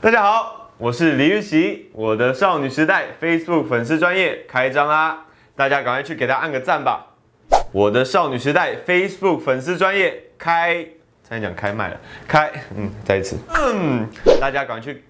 大家好，我是李玉玺，我的少女时代 Facebook 粉丝专业开张啦！大家赶快去给他按个赞吧！我的少女时代 Facebook 粉丝专业开，差点讲开麦了，开，嗯，再一次，嗯，大家赶快去。